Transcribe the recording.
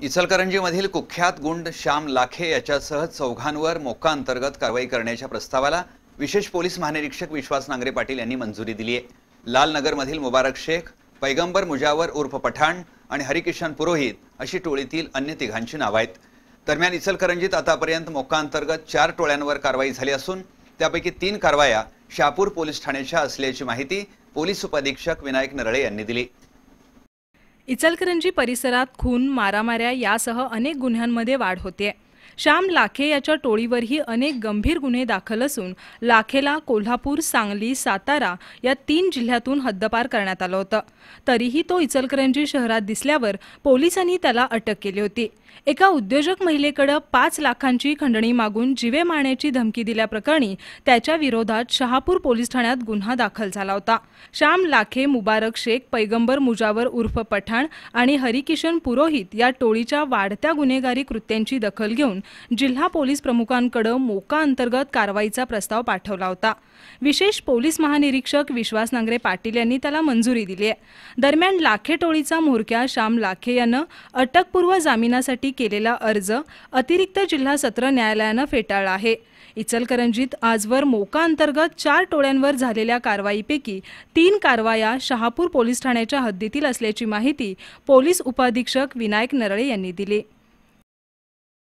इचलकरंजीमधील कुख्यात गुंड श्याम लाखे याच्यासह चौघांवर अंतर्गत कारवाई करण्याच्या प्रस्तावाला विशेष पोलीस महानिरीक्षक विश्वास नांगरे पाटील यांनी मंजुरी दिली आहे लालनगरमधील मुबारक शेख पैगंबर मुजावर उर्फ पठाण आणि हरिकिशन पुरोहित अशी टोळीतील अन्य तिघांची नावं आहेत दरम्यान इचलकरंजीत आतापर्यंत अंतर्गत चार टोळ्यांवर कारवाई झाली असून त्यापैकी तीन कारवाया शहापूर पोलीस ठाण्याच्या असल्याची माहिती पोलीस उपअधीक्षक विनायक नरळे यांनी दिली इचलकरंजी परिसरात खून मारामाऱ्या यासह अनेक गुन्ह्यांमध्ये वाढ होते श्याम लाखे याच्या टोळीवरही अनेक गंभीर गुन्हे दाखल असून लाखेला कोल्हापूर सांगली सातारा या तीन जिल्ह्यातून हद्दपार करण्यात आलं होतं तरीही तो इचलकरंजी शहरात दिसल्यावर पोलिसांनी त्याला अटक केली होती एका उद्योजक महिलेकडे पाच लाखांची खंडणी मागून जिवे मारण्याची धमकी दिल्याप्रकरणी त्याच्या विरोधात शहापूर पोलीस ठाण्यात गुन्हा दाखल झाला होता श्याम लाखे मुबारक शेख पैगंबर मुजावर उर्फ पठाण आणि हरिकिशन पुरोहित या टोळीच्या वाढत्या गुन्हेगारी कृत्यांची दखल घेऊन जिल्हा पोलीस प्रमुखांकडे मोका अंतर्गत कारवाईचा प्रस्ताव पाठवला होता विशेष पोलीस महानिरीक्षक विश्वास नांगरे पाटील यांनी त्याला मंजुरी दिली आहे दरम्यान लाखे टोळीचा म्होरक्या श्याम लाखे यानं अटकपूर्व जामिनासाठी केलेला अर्ज अतिरिक्त जिल्हा सत्र न्यायालयानं फेटाळला आहे इचलकरंजीत आजवर मोका अंतर्गत चार टोळ्यांवर झालेल्या कारवाईपैकी तीन कारवाया शहापूर पोलीस ठाण्याच्या हद्दीतील असल्याची माहिती पोलीस उपाधीक्षक विनायक नरळे यांनी दिली